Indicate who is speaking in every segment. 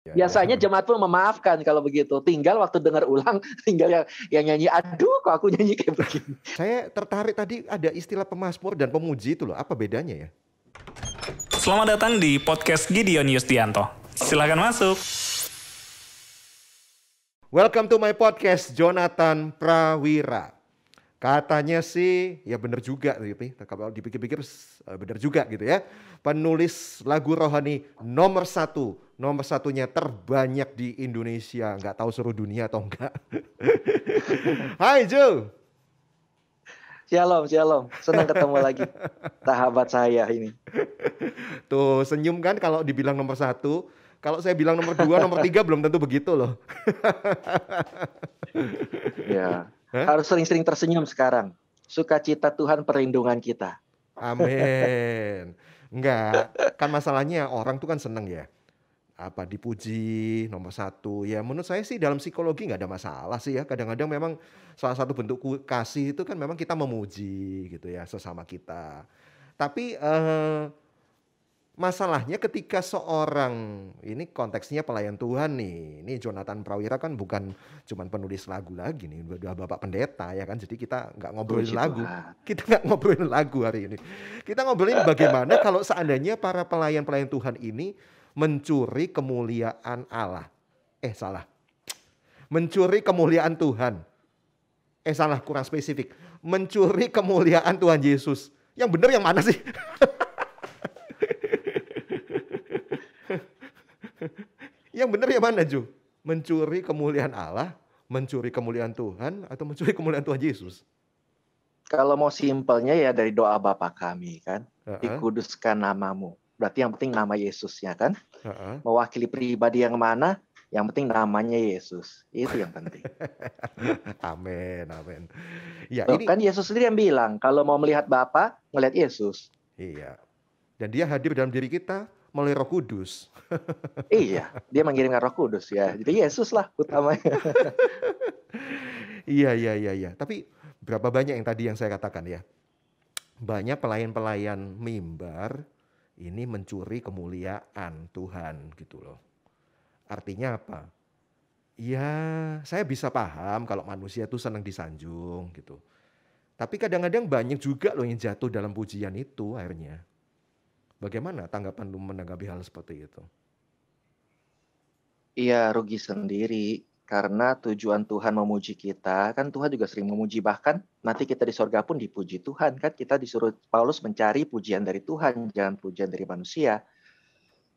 Speaker 1: Ya, ya, Biasanya jemaat pun memaafkan kalau begitu. Tinggal waktu dengar ulang, tinggal yang, yang nyanyi, aduh
Speaker 2: kok aku nyanyi kayak begini. Saya tertarik tadi ada istilah pemasmur dan pemuji itu loh. Apa bedanya ya?
Speaker 1: Selamat datang di podcast Gideon Yustianto.
Speaker 2: Silahkan masuk. Welcome to my podcast, Jonathan Prawira. Katanya sih, ya bener juga tapi Kalau dipikir-pikir eh, bener juga gitu ya. Penulis lagu rohani nomor satu nomor satunya terbanyak di Indonesia. Nggak tahu seluruh dunia atau enggak. Hai Jo. Shalom, shalom. Senang ketemu lagi. Sahabat
Speaker 1: saya ini.
Speaker 2: Tuh, senyum kan kalau dibilang nomor satu. Kalau saya bilang nomor dua, nomor tiga belum tentu begitu loh.
Speaker 1: ya, Hah? harus sering-sering tersenyum sekarang. Sukacita Tuhan perlindungan kita.
Speaker 2: Amin. Enggak, kan masalahnya orang tuh kan seneng ya apa dipuji nomor satu ya menurut saya sih dalam psikologi nggak ada masalah sih ya kadang-kadang memang salah satu bentuk kasih itu kan memang kita memuji gitu ya sesama kita tapi eh, masalahnya ketika seorang ini konteksnya pelayan Tuhan nih ini Jonathan Prawira kan bukan cuman penulis lagu lagi nih udah bapak pendeta ya kan jadi kita nggak ngobrolin Tujuh, lagu kita nggak ngobrolin lagu hari ini kita ngobrolin bagaimana kalau seandainya para pelayan-pelayan Tuhan ini mencuri kemuliaan Allah. Eh salah. Mencuri kemuliaan Tuhan. Eh salah, kurang spesifik. Mencuri kemuliaan Tuhan Yesus. Yang benar yang mana sih? yang benar yang mana, Ju? Mencuri kemuliaan Allah, mencuri kemuliaan Tuhan, atau mencuri kemuliaan Tuhan Yesus?
Speaker 1: Kalau mau simpelnya ya dari doa Bapak kami kan, uh -huh. dikuduskan namamu berarti yang penting nama Yesus ya kan uh-uh. mewakili pribadi yang mana yang penting namanya Yesus itu yang
Speaker 2: penting amin amin ya Loh, ini kan Yesus sendiri yang bilang kalau mau melihat Bapa melihat Yesus iya dan dia hadir dalam diri kita melalui Roh Kudus. iya, dia
Speaker 1: mengirimkan Roh Kudus ya. Jadi Yesus lah utamanya.
Speaker 2: iya, iya, iya, iya. Tapi berapa banyak yang tadi yang saya katakan ya? Banyak pelayan-pelayan mimbar ini mencuri kemuliaan Tuhan gitu loh. Artinya apa? Ya saya bisa paham kalau manusia itu senang disanjung gitu. Tapi kadang-kadang banyak juga loh yang jatuh dalam pujian itu akhirnya. Bagaimana tanggapan lu menanggapi hal seperti itu?
Speaker 1: Iya rugi sendiri karena tujuan Tuhan memuji kita, kan Tuhan juga sering memuji. Bahkan nanti kita di sorga pun dipuji Tuhan. Kan kita disuruh Paulus mencari pujian dari Tuhan, jangan pujian dari manusia.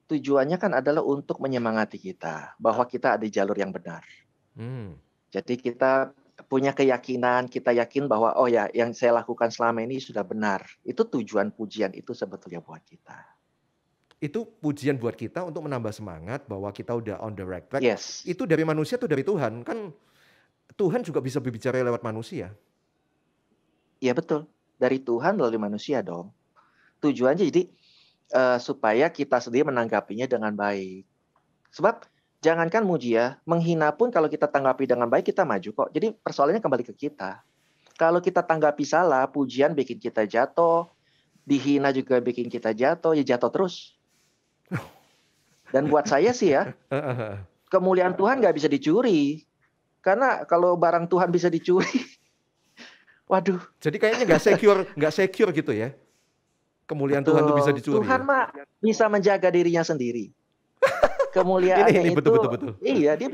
Speaker 1: Tujuannya kan adalah untuk menyemangati kita. Bahwa kita ada jalur yang benar. Hmm. Jadi kita punya keyakinan, kita yakin bahwa oh ya yang saya lakukan selama ini sudah benar. Itu tujuan pujian itu
Speaker 2: sebetulnya buat kita itu pujian buat kita untuk menambah semangat bahwa kita udah on the right track. Yes. Itu dari manusia tuh dari Tuhan? Kan Tuhan juga bisa berbicara lewat manusia. Iya betul. Dari Tuhan melalui manusia dong.
Speaker 1: Tujuannya jadi uh, supaya kita sendiri menanggapinya dengan baik. Sebab jangankan muji ya, menghina pun kalau kita tanggapi dengan baik kita maju kok. Jadi persoalannya kembali ke kita. Kalau kita tanggapi salah, pujian bikin kita jatuh, dihina juga bikin kita jatuh, ya jatuh terus dan buat saya sih ya, kemuliaan Tuhan nggak bisa dicuri. Karena kalau barang Tuhan bisa dicuri, waduh. Jadi kayaknya nggak secure,
Speaker 2: nggak secure gitu ya. Kemuliaan betul. Tuhan itu bisa dicuri. Tuhan ya?
Speaker 1: mah bisa menjaga dirinya sendiri. Kemuliaannya ini, ini, itu, betul, betul, iya dia.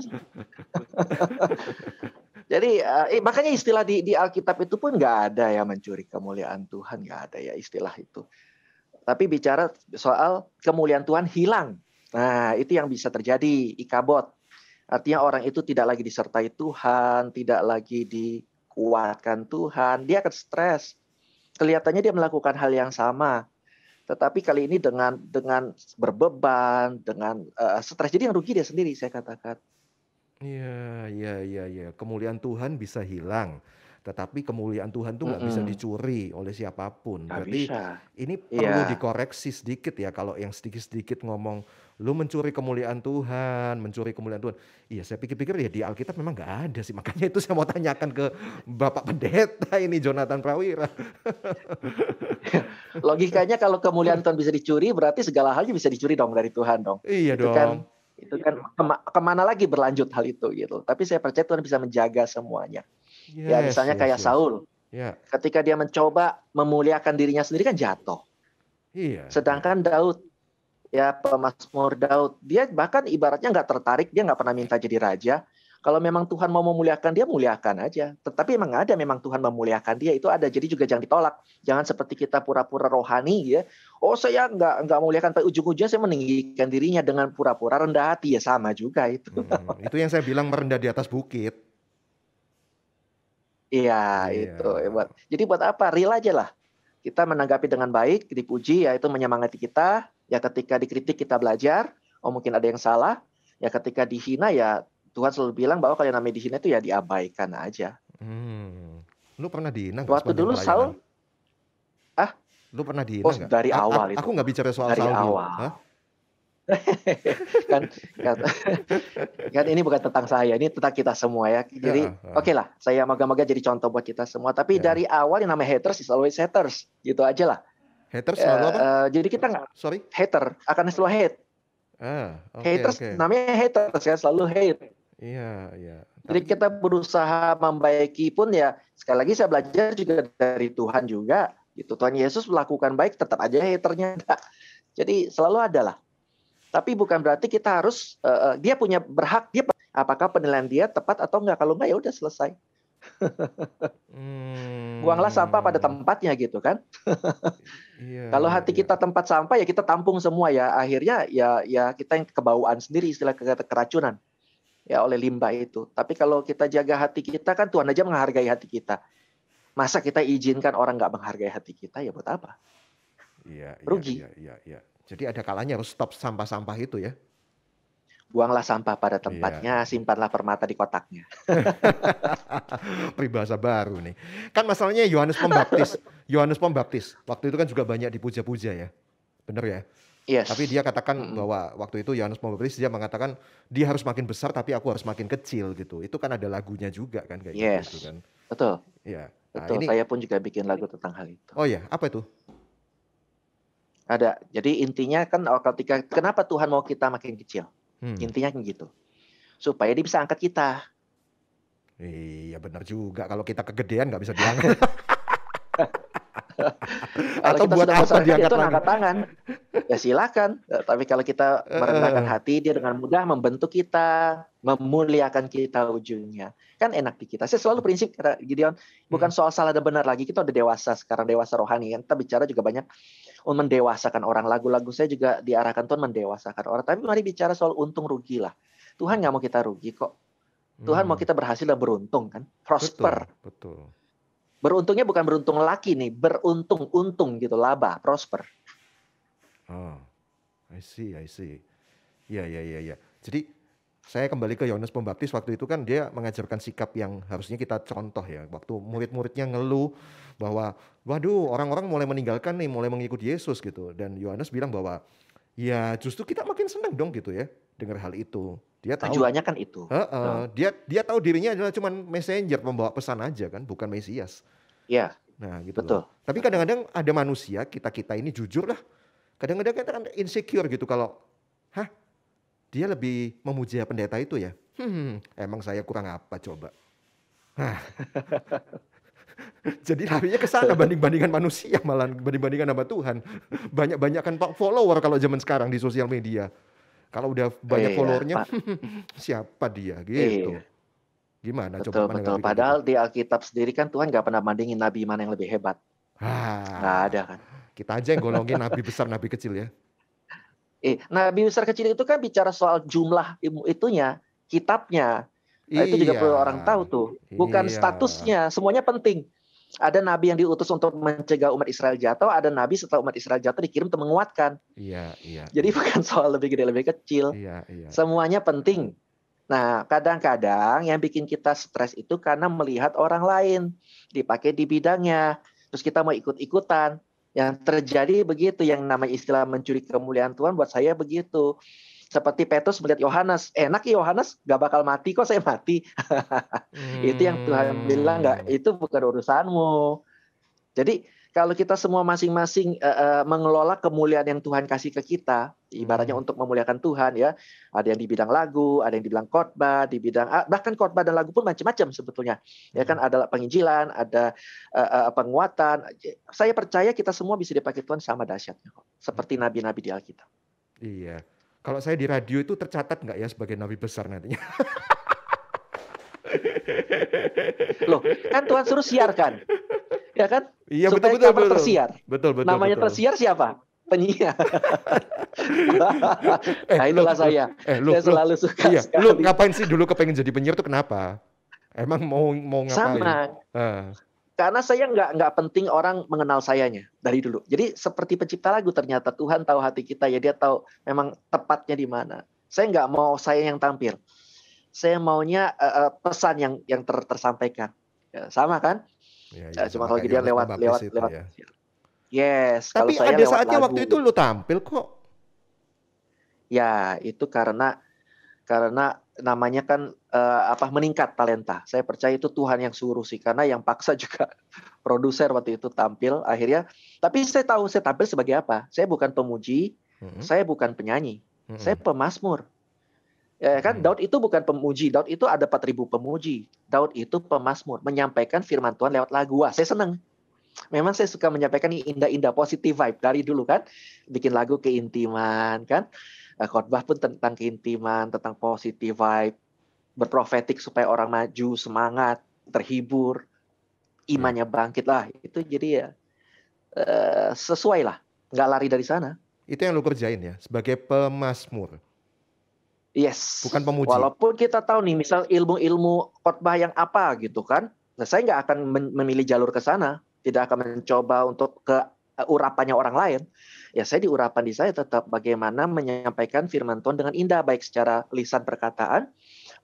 Speaker 1: Jadi eh, eh, makanya istilah di, di Alkitab itu pun nggak ada ya mencuri kemuliaan Tuhan nggak ada ya istilah itu. Tapi bicara soal kemuliaan Tuhan hilang Nah, itu yang bisa terjadi, ikabot. Artinya orang itu tidak lagi disertai Tuhan, tidak lagi dikuatkan Tuhan, dia akan stres. Kelihatannya dia melakukan hal yang sama, tetapi kali ini dengan dengan berbeban, dengan uh, stres. Jadi yang rugi dia sendiri, saya katakan.
Speaker 2: Iya, iya, iya, iya. Kemuliaan Tuhan bisa hilang tetapi kemuliaan Tuhan tuh nggak mm -hmm. bisa dicuri oleh siapapun. Gak Berarti bisa. ini yeah. Iya. dikoreksi sedikit ya kalau yang sedikit-sedikit ngomong lu mencuri kemuliaan Tuhan, mencuri kemuliaan Tuhan. Iya, saya pikir-pikir ya di Alkitab memang nggak ada sih. Makanya itu saya mau tanyakan ke Bapak Pendeta ini Jonathan Prawira.
Speaker 1: Logikanya kalau kemuliaan Tuhan bisa dicuri, berarti segala halnya bisa dicuri dong dari Tuhan dong.
Speaker 2: Iya itu kan, dong. Kan,
Speaker 1: itu kan kema kemana lagi berlanjut hal itu gitu. Tapi saya percaya Tuhan bisa menjaga semuanya.
Speaker 2: Ya, yes, ya misalnya yes, kayak yes. Saul. Yeah.
Speaker 1: Ketika dia mencoba memuliakan dirinya sendiri kan jatuh. Yeah. Sedangkan Daud ya pemazmur Daud dia bahkan ibaratnya nggak tertarik dia nggak pernah minta jadi raja kalau memang Tuhan mau memuliakan dia muliakan aja tetapi memang ada memang Tuhan memuliakan dia itu ada jadi juga jangan ditolak jangan seperti kita pura-pura rohani ya oh saya nggak nggak memuliakan, tapi ujung-ujungnya saya meninggikan dirinya dengan pura-pura rendah hati ya sama juga
Speaker 2: itu hmm, itu yang saya bilang merendah di atas bukit
Speaker 1: Iya, iya, itu ya, buat. Jadi buat apa? Real aja lah. Kita menanggapi dengan baik, dipuji ya itu menyemangati kita. Ya ketika dikritik kita belajar, oh mungkin ada yang salah. Ya ketika dihina ya Tuhan selalu bilang bahwa kalau yang namanya dihina itu ya diabaikan aja. Hmm.
Speaker 2: Lu pernah dihina Waktu dulu pelayanan? Saul Ah, lu pernah dihina oh, dari awal A- itu. Aku nggak bicara soal dari Saul. Dari awal. Hah? kan kan,
Speaker 1: kan ini bukan tentang saya, ini tentang kita semua ya. Jadi iya, iya. oke okay lah, saya moga-moga jadi contoh buat kita semua. Tapi yeah. dari awal yang namanya haters is always haters, gitu aja lah.
Speaker 2: Haters selalu apa?
Speaker 1: Uh, jadi kita nggak sorry hater akan selalu hate.
Speaker 2: Ah, okay, haters okay.
Speaker 1: namanya haters ya selalu hate. Iya iya. Jadi kita berusaha membaiki pun ya sekali lagi saya belajar juga dari Tuhan juga itu Tuhan Yesus melakukan baik tetap aja haternya ada. Jadi selalu ada lah tapi bukan berarti kita harus uh, dia punya berhak dia apakah penilaian dia tepat atau enggak. Kalau enggak ya udah selesai.
Speaker 2: hmm.
Speaker 1: Buanglah sampah pada tempatnya gitu kan. iya, Kalau hati iya. kita tempat sampah ya kita tampung semua ya. Akhirnya ya ya kita yang kebauan sendiri istilah keracunan ya oleh limbah itu. Tapi kalau kita jaga hati kita kan Tuhan aja menghargai hati kita. Masa kita izinkan orang nggak menghargai hati kita ya buat apa?
Speaker 2: Iya, iya Rugi. Iya, iya, iya. Jadi ada kalanya harus stop sampah-sampah itu ya. Buanglah sampah pada tempatnya,
Speaker 1: iya. simpanlah permata di kotaknya.
Speaker 2: Peribahasa baru nih. Kan masalahnya Yohanes Pembaptis. Yohanes Pembaptis waktu itu kan juga banyak dipuja-puja ya. Benar ya? Yes. Tapi dia katakan mm -hmm. bahwa waktu itu Yohanes Pembaptis dia mengatakan dia harus makin besar tapi aku harus makin kecil gitu. Itu kan ada lagunya juga kan kayak gitu yes. gitu kan.
Speaker 1: Betul. Ya.
Speaker 2: Nah, Betul. Ini... Saya pun
Speaker 1: juga bikin lagu tentang hal itu.
Speaker 2: Oh ya, apa itu?
Speaker 1: Ada. Jadi intinya kan oh, ketika kenapa Tuhan mau kita makin kecil? Hmm. Intinya kan gitu.
Speaker 2: Supaya dia bisa angkat kita. Iya benar juga. Kalau kita kegedean nggak bisa diangkat. atau buat apa diangkat itu angkat
Speaker 1: tangan ya silakan tapi kalau kita eh. merendahkan hati dia dengan mudah membentuk kita memuliakan kita ujungnya kan enak di kita saya selalu prinsip kata Gideon bukan hmm. soal salah dan benar lagi kita udah dewasa sekarang dewasa rohani kan kita bicara juga banyak Oh, mendewasakan orang. Lagu-lagu saya juga diarahkan Tuhan mendewasakan orang. Tapi mari bicara soal untung rugi lah. Tuhan nggak mau kita rugi kok. Tuhan hmm. mau kita berhasil dan beruntung kan, prosper. Betul. betul. Beruntungnya bukan beruntung laki nih, beruntung, untung gitu, laba, prosper.
Speaker 2: Oh, I see, I see. Ya, ya, ya, ya. Jadi saya kembali ke Yohanes Pembaptis waktu itu kan dia mengajarkan sikap yang harusnya kita contoh ya. Waktu murid-muridnya ngeluh bahwa waduh orang-orang mulai meninggalkan nih, mulai mengikuti Yesus gitu. Dan Yohanes bilang bahwa ya justru kita makin senang dong gitu ya dengar hal itu. Dia tahu tujuannya kan itu. Uh, uh, hmm. dia dia tahu dirinya adalah cuman messenger membawa pesan aja kan, bukan Mesias. ya Nah, gitu. Betul. Loh. Tapi kadang-kadang ada manusia kita-kita ini jujur lah. Kadang-kadang kita kan insecure gitu kalau dia lebih memuja pendeta itu ya. Hmm, emang saya kurang apa coba? Nah. Jadi larinya ke sana banding-bandingan manusia malah banding-bandingan sama Tuhan. banyak kan Pak follower kalau zaman sekarang di sosial media. Kalau udah banyak iya, followernya siapa dia gitu. Iya. Gimana betul, coba betul. Padahal
Speaker 1: kita. di Alkitab sendiri kan Tuhan gak pernah bandingin nabi mana yang lebih hebat.
Speaker 2: Ah, nggak ada kan. Kita aja yang golongin nabi besar nabi kecil ya.
Speaker 1: Eh, Nabi besar kecil itu kan bicara soal jumlah ilmu itunya, kitabnya. Nah, itu juga perlu orang tahu tuh. Iya. Bukan iya. statusnya, semuanya penting. Ada nabi yang diutus untuk mencegah umat Israel jatuh, ada nabi setelah umat Israel jatuh dikirim untuk menguatkan.
Speaker 2: Iya, iya.
Speaker 1: Jadi bukan soal lebih gede lebih kecil. Iya, iya. Semuanya penting. Nah, kadang-kadang yang bikin kita stres itu karena melihat orang lain dipakai di bidangnya, terus kita mau ikut-ikutan. Yang terjadi begitu, yang namanya istilah mencuri kemuliaan Tuhan buat saya begitu. Seperti Petrus melihat Yohanes, enak ya Yohanes, gak bakal mati kok saya mati. hmm. itu yang Tuhan bilang, gak, hmm. itu bukan urusanmu. Jadi kalau kita semua masing-masing uh, uh, mengelola kemuliaan yang Tuhan kasih ke kita, ibaratnya hmm. untuk memuliakan Tuhan ya, ada yang di bidang lagu, ada yang di bidang khotbah, di bidang uh, bahkan khotbah dan lagu pun macam-macam sebetulnya. Ya kan hmm. ada penginjilan, ada uh, uh, penguatan. Saya percaya kita semua bisa dipakai Tuhan sama dahsyatnya kok, seperti hmm. nabi-nabi di Alkitab.
Speaker 2: Iya. Kalau saya di radio itu tercatat nggak ya sebagai nabi besar nantinya? Loh, kan Tuhan suruh
Speaker 1: siarkan ya kan?
Speaker 2: Iya Supaya betul betul betul. Tersiar. Betul betul. Namanya betul. tersiar
Speaker 1: siapa? Penyiar.
Speaker 2: eh, nah itulah lo, saya. Eh, lu, saya selalu lo, suka. Iya, lu ngapain sih dulu kepengen jadi penyiar tuh kenapa? Emang mau mau ngapain? Sama. Uh.
Speaker 1: Karena saya nggak nggak penting orang mengenal sayanya dari dulu. Jadi seperti pencipta lagu ternyata Tuhan tahu hati kita ya dia tahu memang tepatnya di mana. Saya nggak mau saya yang tampil. Saya maunya uh, pesan yang yang tersampaikan. Ya, sama kan?
Speaker 2: Ya, ya, cuma kalau dia lewat lewat itu, lewat. Ya.
Speaker 1: Yes. Tapi kalau saya ada saatnya lagu. waktu itu lu tampil kok. Ya itu karena karena namanya kan uh, apa meningkat talenta. Saya percaya itu Tuhan yang suruh sih karena yang paksa juga produser waktu itu tampil akhirnya. Tapi saya tahu saya tampil sebagai apa. Saya bukan pemuji, mm-hmm. saya bukan penyanyi, mm-hmm. saya pemasmur. Ya, ya kan hmm. Daud itu bukan pemuji, Daud itu ada 4000 pemuji. Daud itu pemazmur, menyampaikan firman Tuhan lewat lagu. Wah, saya senang. Memang saya suka menyampaikan ini indah-indah positif vibe dari dulu kan, bikin lagu keintiman kan. Eh, khotbah pun tentang keintiman, tentang positif vibe, berprofetik supaya orang maju, semangat, terhibur, imannya hmm. bangkit lah. Itu jadi ya eh, sesuai lah, nggak lari dari sana.
Speaker 2: Itu yang lu kerjain ya sebagai pemasmur Yes. Bukan pemuji.
Speaker 1: Walaupun kita tahu nih, misal ilmu-ilmu khotbah yang apa gitu kan, nah saya nggak akan memilih jalur ke sana, tidak akan mencoba untuk ke eh, urapannya orang lain. Ya saya di urapan di saya tetap bagaimana menyampaikan firman Tuhan dengan indah, baik secara lisan perkataan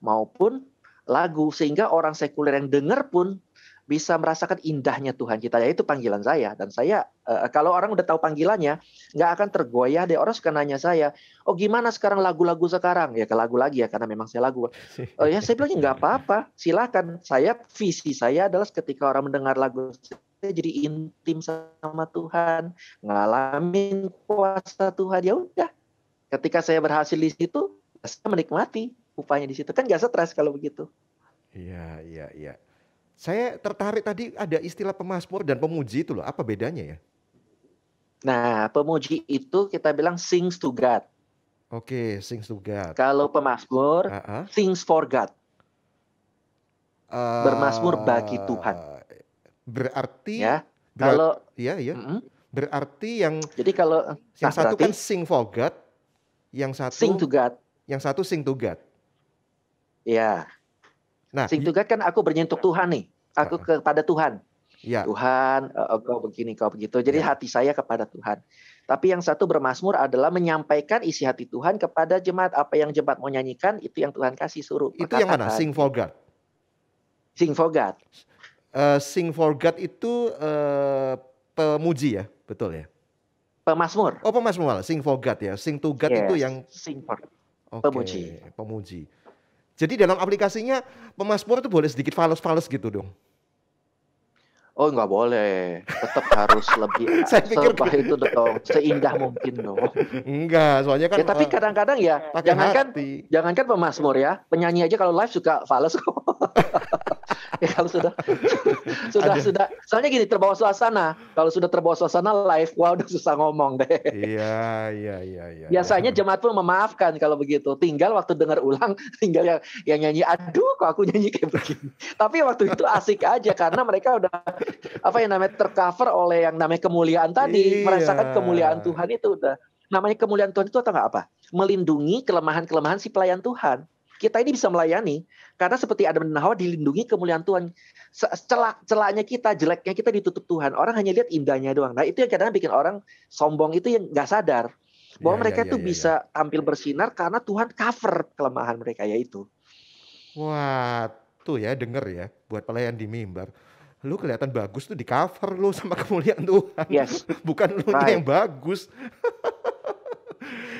Speaker 1: maupun lagu, sehingga orang sekuler yang dengar pun bisa merasakan indahnya Tuhan kita. Ya itu panggilan saya. Dan saya uh, kalau orang udah tahu panggilannya, nggak akan tergoyah deh. Orang suka nanya saya, oh gimana sekarang lagu-lagu sekarang? Ya ke lagu lagi ya karena memang saya lagu. Oh ya saya bilang nggak apa-apa. Silakan. Saya visi saya adalah ketika orang mendengar lagu saya jadi intim sama Tuhan, ngalamin kuasa Tuhan. Ya udah. Ketika saya berhasil di situ, ya saya menikmati upahnya di situ kan nggak stres kalau begitu.
Speaker 2: Iya, iya, iya. Saya tertarik tadi ada istilah pemasmur dan pemuji itu loh. Apa bedanya ya? Nah, pemuji itu kita bilang sings to God. Oke, okay, sings to God. Kalau pemasmur, uh ah, -huh. Ah. sings for God. Uh, ah, Bermasmur bagi Tuhan. Berarti ya. Berarti, kalau ya ya. Mm -hmm. Berarti yang Jadi kalau yang nah, satu kan berarti, kan sing for God, yang satu sing to God. Yang satu sing to God. Ya. Nah, sing tugas kan aku bernyentuh Tuhan nih, aku uh, kepada
Speaker 1: Tuhan. Ya. Tuhan, uh, kau begini, kau begitu. Jadi ya. hati saya kepada Tuhan. Tapi yang satu bermasmur adalah menyampaikan isi hati Tuhan kepada jemaat. Apa yang jemaat mau nyanyikan itu yang Tuhan kasih suruh. Itu yang mana? Sing
Speaker 2: for God. Sing for God. Uh, sing for God itu uh, pemuji ya, betul ya? Pemasmur. Oh pemasmur, sing for God ya. Sing to God yes. itu yang sing for okay. pemuji. Pemuji. Jadi dalam aplikasinya pemaspor itu boleh sedikit fals-fals gitu dong. Oh nggak boleh, tetap harus lebih Saya pikir itu dong, seindah mungkin
Speaker 1: dong. Enggak, soalnya kan. Ya, tapi eh, kadang-kadang ya, kan, hati. kan pemasmur ya, penyanyi aja kalau live suka fals kok ya kalau sudah sudah Ada. sudah soalnya gini terbawa suasana kalau sudah terbawa suasana live wah udah susah ngomong deh
Speaker 2: iya iya iya iya
Speaker 1: biasanya ya. jemaat pun memaafkan kalau begitu tinggal waktu dengar ulang tinggal yang yang nyanyi aduh kok aku nyanyi kayak begini tapi waktu itu asik aja karena mereka udah apa yang namanya tercover oleh yang namanya kemuliaan tadi iya. merasakan kemuliaan Tuhan itu udah namanya kemuliaan Tuhan itu atau nggak apa melindungi kelemahan-kelemahan si pelayan Tuhan kita ini bisa melayani karena seperti Adam dan Hawa dilindungi kemuliaan Tuhan. Celak celaknya kita, jeleknya kita ditutup Tuhan. Orang hanya lihat indahnya doang. Nah, itu yang kadang bikin orang sombong itu yang nggak sadar bahwa ya, mereka ya, ya, tuh ya. bisa ya. tampil bersinar karena Tuhan cover kelemahan mereka yaitu.
Speaker 2: Wah, tuh ya denger ya buat pelayan di mimbar. Lu kelihatan bagus tuh di cover lu sama kemuliaan Tuhan. Yes. Bukan lu right. yang bagus.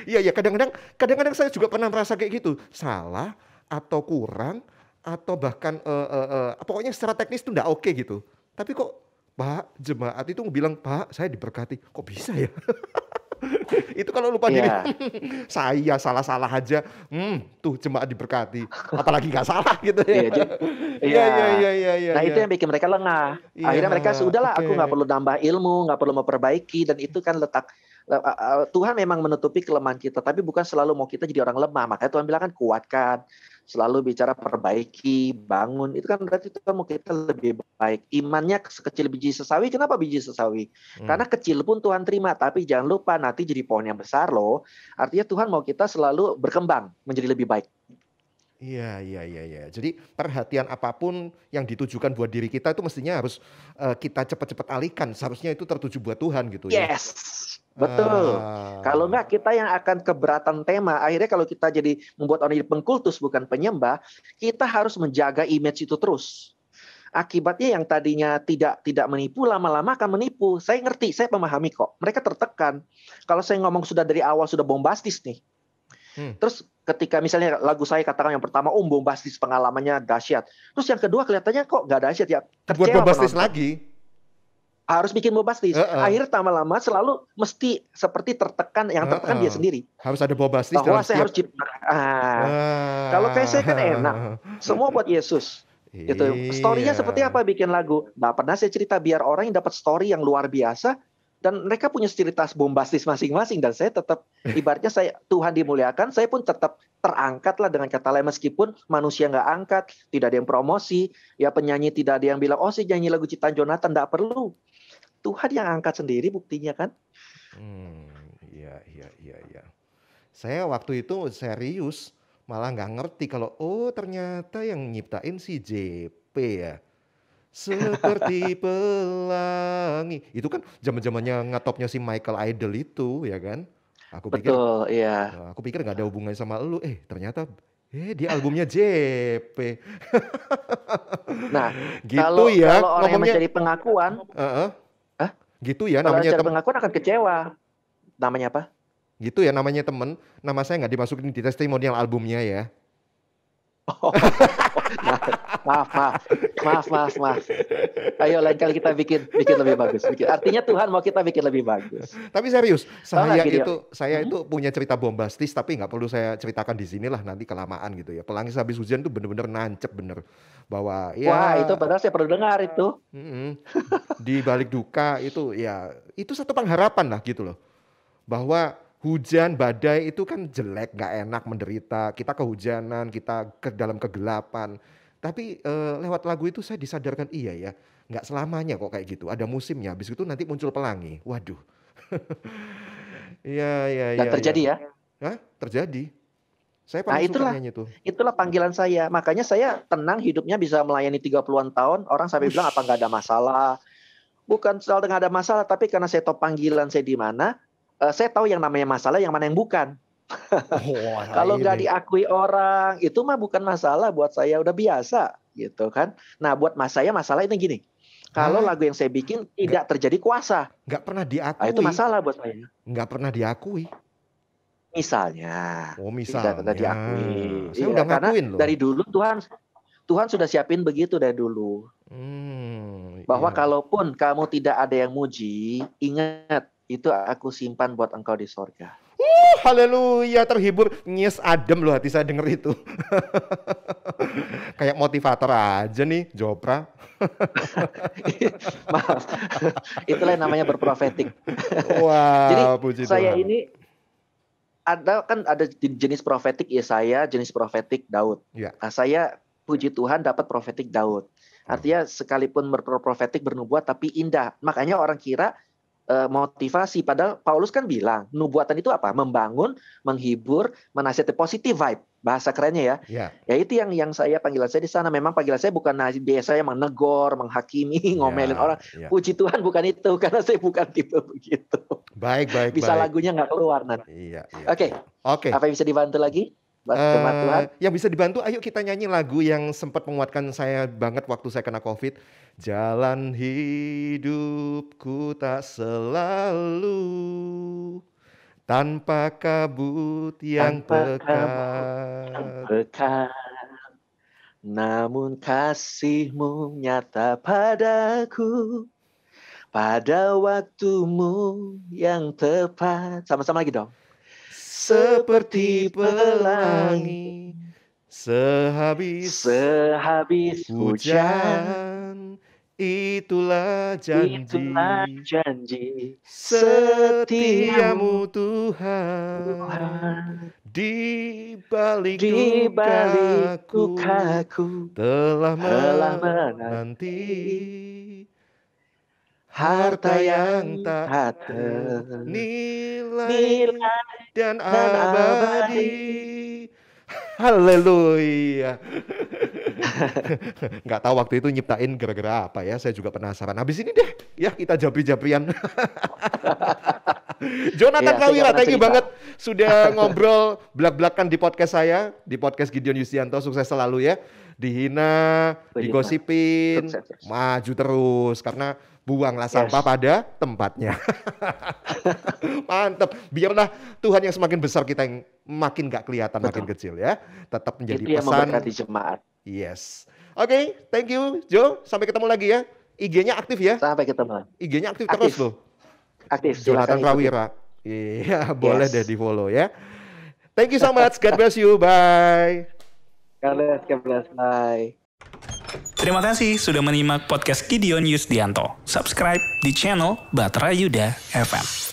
Speaker 2: Iya iya kadang-kadang kadang-kadang saya juga pernah merasa kayak gitu. Salah atau kurang atau bahkan uh, uh, uh, pokoknya secara teknis itu enggak oke okay gitu. Tapi kok Pak jemaat itu bilang Pak saya diberkati. Kok bisa ya? itu kalau lupa yeah. diri saya salah-salah aja hmm tuh jemaat diberkati apalagi gak salah gitu ya iya, iya. iya iya iya iya nah yeah. itu iya. yang bikin mereka lengah
Speaker 1: yeah. akhirnya mereka sudahlah okay. aku nggak perlu nambah ilmu nggak perlu memperbaiki dan itu kan letak Tuhan memang menutupi kelemahan kita, tapi bukan selalu mau kita jadi orang lemah. Makanya Tuhan bilang kan kuatkan, selalu bicara perbaiki, bangun. Itu kan berarti Tuhan mau kita lebih baik. Imannya sekecil biji sesawi. Kenapa biji sesawi? Hmm. Karena kecil pun Tuhan terima, tapi jangan lupa nanti jadi pohon yang besar loh. Artinya Tuhan mau kita selalu berkembang menjadi lebih baik.
Speaker 2: Iya, iya, iya, iya. Jadi perhatian apapun yang ditujukan buat diri kita itu mestinya harus uh, kita cepat-cepat alihkan. Seharusnya itu tertuju buat Tuhan gitu ya. Yes. Betul. Uh.
Speaker 1: Kalau enggak kita yang akan keberatan tema. Akhirnya kalau kita jadi membuat orang jadi pengkultus bukan penyembah, kita harus menjaga image itu terus. Akibatnya yang tadinya tidak tidak menipu lama-lama akan menipu. Saya ngerti, saya memahami kok. Mereka tertekan. Kalau saya ngomong sudah dari awal sudah bombastis nih. Hmm. Terus ketika misalnya lagu saya katakan yang pertama um bombastis pengalamannya dahsyat. Terus yang kedua kelihatannya kok nggak dahsyat ya. Buat bombastis lagi harus bikin bombastis. Uh -uh. Akhir lama-lama selalu mesti seperti tertekan yang tertekan uh -uh. dia sendiri.
Speaker 2: Harus ada bombastis. Bahwa saya setiap... harus cipta.
Speaker 1: Ah. Uh. Kalau kayak saya kan enak, semua buat Yesus. Gitu. Iya. Storynya seperti apa bikin lagu? Nah, pernah saya cerita biar orang yang dapat story yang luar biasa, dan mereka punya stilitas bombastis masing-masing dan saya tetap eh. ibaratnya saya Tuhan dimuliakan saya pun tetap terangkat lah dengan kata lain meskipun manusia nggak angkat tidak ada yang promosi ya penyanyi tidak ada yang bilang oh sih nyanyi lagu Citan
Speaker 2: Jonathan tidak perlu Tuhan yang angkat sendiri buktinya kan hmm, iya iya iya iya saya waktu itu serius malah nggak ngerti kalau oh ternyata yang nyiptain si JP ya seperti pelangi. Itu kan zaman-zamannya ngatopnya si Michael Idol itu, ya kan? Aku pikir, Betul, iya. Nah, aku pikir nggak ada hubungannya sama lu. Eh, ternyata eh dia albumnya JP. nah, gitu kalau, ya. Kalau orang ngomongnya, yang mencari pengakuan, uh -uh. Huh? gitu ya kalau namanya tem- pengakuan akan kecewa. Namanya apa? Gitu ya namanya temen. Nama saya nggak dimasukin di testimonial albumnya ya.
Speaker 1: Oh. maaf, maaf, maaf, maaf, maaf. Ayo lain kali kita bikin bikin lebih bagus. Bikin. Artinya Tuhan mau kita bikin lebih bagus.
Speaker 2: Tapi serius, saya oh, itu video. saya hmm? itu punya cerita bombastis, tapi nggak perlu saya ceritakan di sini lah nanti kelamaan gitu ya. Pelangi habis hujan tuh bener-bener nancep bener bahwa ya. Wah itu
Speaker 1: padahal saya perlu dengar itu.
Speaker 2: Di balik duka itu ya itu satu pengharapan lah gitu loh bahwa hujan badai itu kan jelek nggak enak menderita kita kehujanan kita ke dalam kegelapan tapi uh, lewat lagu itu saya disadarkan iya ya nggak selamanya kok kayak gitu ada musimnya habis itu nanti muncul pelangi waduh Iya, iya, iya. Dan iya. terjadi ya. ya. Hah? Terjadi. Saya nah, itulah, itu. Itulah
Speaker 1: panggilan saya. Makanya saya tenang hidupnya bisa melayani 30-an tahun. Orang sampai Ush. bilang apa nggak
Speaker 2: ada masalah.
Speaker 1: Bukan soal nggak ada masalah, tapi karena saya top panggilan saya di mana, uh, saya tahu yang namanya masalah, yang mana yang bukan.
Speaker 2: oh, kalau nggak
Speaker 1: diakui orang, itu mah bukan masalah buat saya, udah biasa gitu kan. Nah, buat mas saya masalah itu gini. Kalau ah. lagu yang saya bikin gak, tidak terjadi kuasa, nggak pernah diakui. Nah, itu masalah buat
Speaker 2: saya. Nggak pernah diakui. Misalnya, oh, misalnya. tidak pernah diakui. Saya ya, udah karena loh. dari
Speaker 1: dulu Tuhan Tuhan sudah siapin begitu dari dulu. Hmm, bahwa iya. kalaupun kamu tidak ada yang muji, ingat itu aku simpan buat engkau di sorga.
Speaker 2: Uh, haleluya, terhibur. Nyes adem loh hati saya denger itu. Kayak motivator aja nih, Jopra. Maaf, itulah yang namanya berprofetik. wow, Jadi puji saya Tuhan.
Speaker 1: ini ada kan ada jenis profetik ya saya, jenis profetik Daud. Ya. Nah, saya puji Tuhan dapat profetik Daud. Hmm. Artinya sekalipun berprofetik bernubuat tapi indah. Makanya orang kira Eh, motivasi. Padahal Paulus kan bilang nubuatan itu apa? Membangun, menghibur, menasihati positif vibe. Bahasa kerennya ya. Yeah. Ya itu yang yang saya panggilan saya di sana. Memang panggilan saya bukan biasa yang menegor, menghakimi, ngomelin yeah, orang. Yeah. Puji Tuhan bukan itu karena saya bukan tipe begitu.
Speaker 2: Baik baik. Bisa baik.
Speaker 1: lagunya nggak keluar nanti. Iya. Yeah, yeah. Oke. Okay. Oke. Okay. Apa yang bisa dibantu lagi?
Speaker 2: Eh, yang bisa dibantu, ayo kita nyanyi lagu yang sempat menguatkan saya banget waktu saya kena COVID. Jalan hidupku tak selalu tanpa kabut yang pekat.
Speaker 1: Namun kasihmu nyata padaku pada waktumu yang tepat. Sama-sama
Speaker 2: lagi dong seperti pelangi sehabis sehabis hujan itulah janji itulah janji setiamu Tuhan, Tuhan di balik di balik telah menanti, telah menanti harta yang tak ternilai dan abadi. Haleluya. Nggak tahu waktu itu nyiptain gara-gara apa ya. Saya juga penasaran. Habis ini deh ya kita japri-japrian. Jonathan ya, Kawira, thank you banget sudah ngobrol belak-belakan di podcast saya, di podcast Gideon Yustianto. Sukses selalu ya dihina, digosipin, maju terus karena buanglah sampah yes. pada tempatnya. Mantep, Biarlah Tuhan yang semakin besar kita yang makin gak kelihatan Betul. makin kecil ya. Tetap menjadi Itu pesan. Yang jemaat. Yes. Oke, okay, thank you Jo. Sampai ketemu lagi ya. IG-nya aktif ya? Sampai ketemu. IG-nya aktif, aktif terus loh. Aktif. Jonathan Prawira. Iya, boleh yes. deh di follow ya. Thank you so much. God bless you. Bye. Kalian Keples, Terima kasih sudah menyimak podcast Gideon
Speaker 1: Yusdianto. Subscribe di channel Batra Yuda FM.